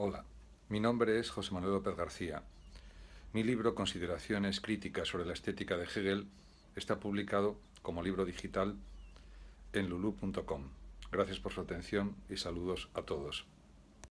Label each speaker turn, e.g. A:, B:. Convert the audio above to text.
A: Hola, mi nombre es José Manuel López García. Mi libro Consideraciones críticas sobre la estética de Hegel está publicado como libro digital en lulu.com. Gracias por su atención y saludos a todos.